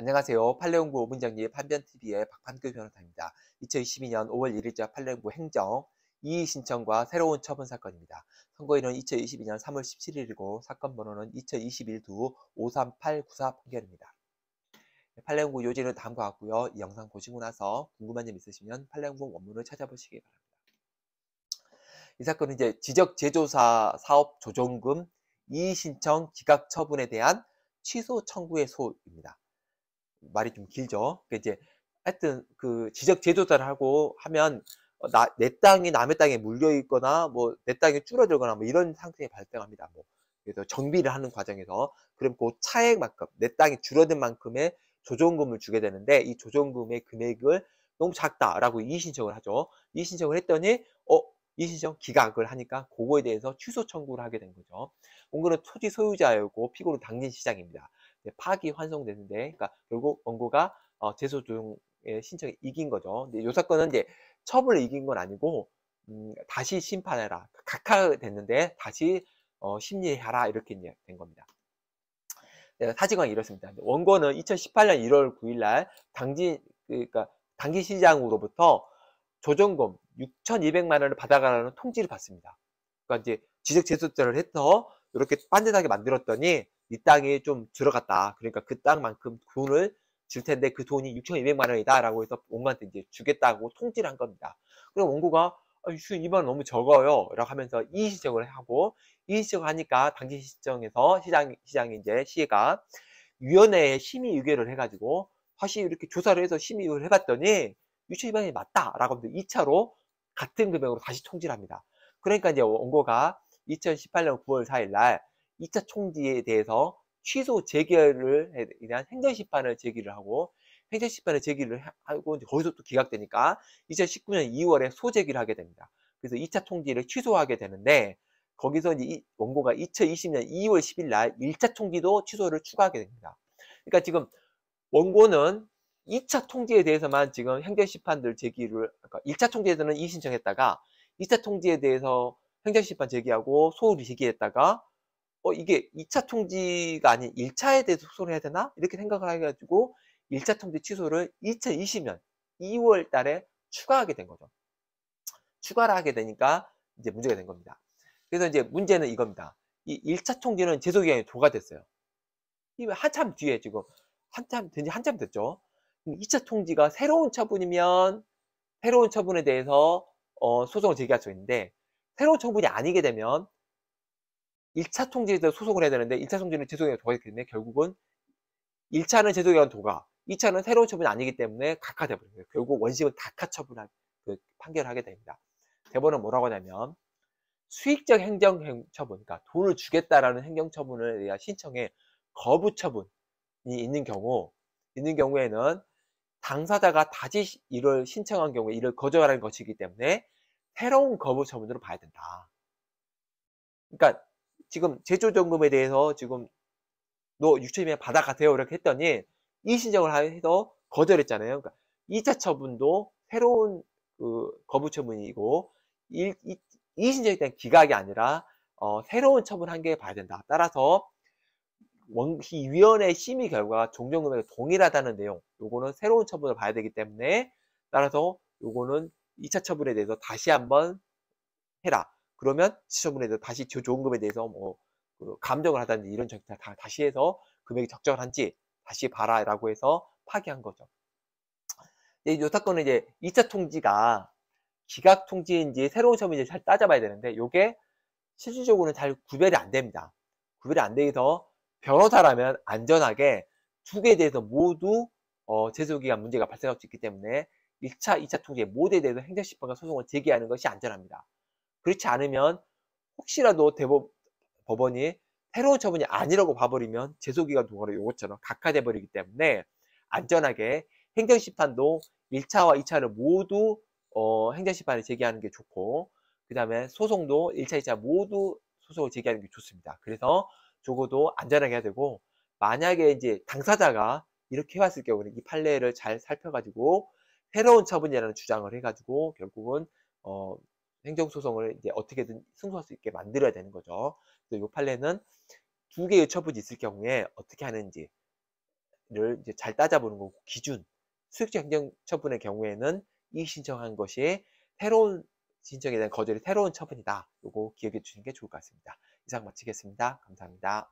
안녕하세요. 팔레온구 오분장님 판변TV의 박판규 변호사입니다. 2022년 5월 1일자 팔레온구 행정 이의 신청과 새로운 처분 사건입니다. 선거일은 2022년 3월 17일이고 사건 번호는 2021두 53894 판결입니다. 네, 팔레온구 요지는 다음과 같고요. 이 영상 보시고 나서 궁금한 점 있으시면 팔레온구 원문을 찾아보시기 바랍니다. 이 사건은 이제 지적 제조사 사업 조정금 이의 신청 기각 처분에 대한 취소 청구의 소입니다. 말이 좀 길죠. 그러 그러니까 이제 하여튼 그 지적 제조자를 하고 하면 어, 나, 내 땅이 남의 땅에 물려 있거나 뭐 내 땅이 줄어들거나 뭐 이런 상태가 발생합니다. 뭐 그래서 정비를 하는 과정에서 그럼 그 차액만큼 내 땅이 줄어든 만큼의 조정금을 주게 되는데 이 조정금의 금액을 너무 작다라고 이의신청을 하죠. 이의신청을 했더니 어 이의신청 기각을 하니까 그거에 대해서 취소 청구를 하게 된 거죠. 공고는 토지 소유자였고 피고는 당진 시장입니다. 파기 환송됐는데 그러니까 결국 원고가 어, 재소 중용의신청이 이긴 거죠. 근데 이 사건은 이제 처벌을 이긴 건 아니고 음, 다시 심판해라. 각하됐는데 다시 어, 심리해라 이렇게 이제 된 겁니다. 네, 사직관이 이렇습니다. 원고는 2018년 1월 9일날 당진 그러니까 당진 시장으로부터 조정금 6,200만 원을 받아가라는 통지를 받습니다. 그러니까 이제 지적 재소자를 해서 이렇게 반듯하게 만들었더니 이 땅에 좀 들어갔다. 그러니까 그 땅만큼 돈을 줄 텐데 그 돈이 6,200만 원이다 라고 해서 원고한테 이제 주겠다고 통지를 한 겁니다. 그럼 원고가 아, 2만 원 너무 적어요 라고 하면서 이의시정을 하고 이의시정을 하니까 당시 시정에서 시장, 시장이 이제 시가 위원회에 심의 의결을 해가지고 다시 이렇게 조사를 해서 심의 의결을 해봤더니 6,200만 원이 맞다 라고 하면서 2차로 같은 금액으로 다시 통지를 합니다. 그러니까 이제 원고가 2018년 9월 4일 날 2차 총기에 대해서 취소 재결을 대한 행정 심판을 제기를 하고 행정 심판을 제기를 하고 거기서 또 기각되니까 2019년 2월에 소재기를 하게 됩니다. 그래서 2차 총기를 취소하게 되는데 거기서 이 원고가 2020년 2월 10일 날 1차 총기도 취소를 추가하게 됩니다. 그러니까 지금 원고는 2차 통지에 대해서만 지금 행정심판들 제기를 1차 그러니까 통지에서는 이신청했다가 2차 통지에 대해서 행정심판 제기하고 소홀히 제기했다가 어 이게 2차 통지가 아닌 1차에 대해서 소송을 해야 되나? 이렇게 생각을 해가지고 1차 통지 취소를 2020년 2월 달에 추가하게 된 거죠. 추가를 하게 되니까 이제 문제가 된 겁니다. 그래서 이제 문제는 이겁니다. 이 1차 통지는 제소기간이 도가됐어요. 한참 뒤에 지금 한참 된지 한참 됐죠. 2차 통지가 새로운 처분이면 새로운 처분에 대해서 어, 소송을 제기할 수 있는데 새로운 처분이 아니게 되면 1차 통지에 대해 소속을 해야 되는데 1차 통지는 제소기간 도가 있겠때문 결국은 1차는 제소기간 도가 2차는 새로운 처분이 아니기 때문에 각하돼버린 거예요. 결국 원심은 각하 처분한 그 판결하게 을 됩니다. 대법원은 뭐라고 하냐면 수익적 행정 처분, 그러니까 돈을 주겠다라는 행정 처분에 대한 신청에 거부 처분이 있는 경우 있는 경우에는 당사자가 다시 이를 신청한 경우에 이를 거절하는 것이기 때문에 새로운 거부 처분으로 봐야 된다. 그러니까 지금 제조정금에 대해서 지금 너 6천이면 받아 가세요 이렇게 했더니 이 신청을 해서 거절했잖아요. 그러니까 2차 처분도 새로운 그 거부 처분이고 이, 이, 이 신청에 대한 기각이 아니라 어, 새로운 처분한 개 봐야 된다. 따라서 원, 위원회 심의 결과종전금액이 동일하다는 내용, 요거는 새로운 처분을 봐야 되기 때문에 따라서 요거는 2차 처분에 대해서 다시 한번 해라. 그러면 시처분에 서 다시 좋은 금에 대해서 뭐그 감정을 하다든지 이런 정책다 다시 해서 금액이 적절한지 다시 봐라라고 해서 파기한 거죠. 이 사건은 이제 2차 통지가 기각 통지인지 새로운 시험인지 잘 따져봐야 되는데 이게 실질적으로는 잘 구별이 안 됩니다. 구별이 안 돼서 변호사라면 안전하게 두 개에 대해서 모두 어, 재소기간 문제가 발생할 수 있기 때문에 1차, 2차 통지의 모두에 대해서 행정심판과 소송을 제기하는 것이 안전합니다. 그렇지 않으면 혹시라도 대법, 법원이 새로운 처분이 아니라고 봐버리면 재소기간 동안로 요것처럼 각하돼 버리기 때문에 안전하게 행정심판도 1차와 2차를 모두 어, 행정심판에 제기하는 게 좋고 그 다음에 소송도 1차, 2차 모두 소송을 제기하는 게 좋습니다. 그래서 적어도 안전하게 해야 되고 만약에 이제 당사자가 이렇게 해왔을 경우는 이 판례를 잘 살펴가지고 새로운 처분이라는 주장을 해가지고 결국은 어, 행정소송을 이제 어떻게든 승소할 수 있게 만들어야 되는 거죠. 그래서 이 판례는 두 개의 처분이 있을 경우에 어떻게 하는지를 이제 잘 따져보는 거고 기준 수익적 행정 처분의 경우에는 이 신청한 것이 새로운 신청에 대한 거절이 새로운 처분이다. 요거 기억해 주시는 게 좋을 것 같습니다. 이상 마치겠습니다. 감사합니다.